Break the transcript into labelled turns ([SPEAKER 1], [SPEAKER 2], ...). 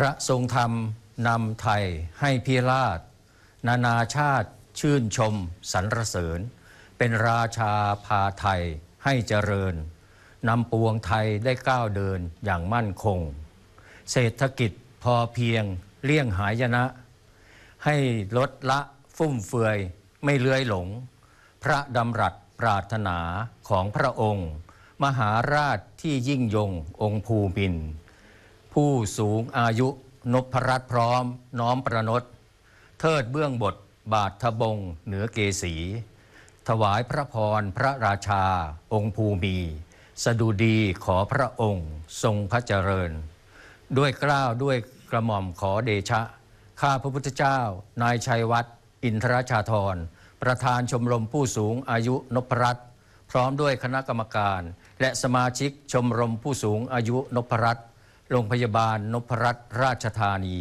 [SPEAKER 1] พระทรงธรรมนำไทยให้พิราช นานาชาติชื่นชมสรรเสริญ เป็นราชาพาไทยให้เจริญนำปวงไทยได้ก้าวเดินอย่างมั่นคง เศรษฐกิจพอเพียงเลี่ยงหายนะ ให้ลดละฟุ่มเฟือยไม่เลื้อยหลง พระดำรัสปรารถนาของพระองค์ มหาราชที่ยิ่งยงองค์ภูมินผู้สูงอายุนพรัตพร้อม น้อมประนตเทิดเบื้องบท บาททบงเหนือเกศีถวายพระพรพระราชา องค์ภูมีสดุดีขอพระองค์ ทรงพระเจริญ ด้วยกล้าว ด้วยกระหม่อมขอเดชะ ข้าพระพุทธเจ้า นายชัยวัฒน์อินทรชาธรประธานชมรมผู้สูงอายุนพรัตพร้อมด้วยคณะกรรมการ และสมาชิกชมรมผู้สูงอายุนพรัตน์โรงพยาบาลนพรัตน์ราชธานี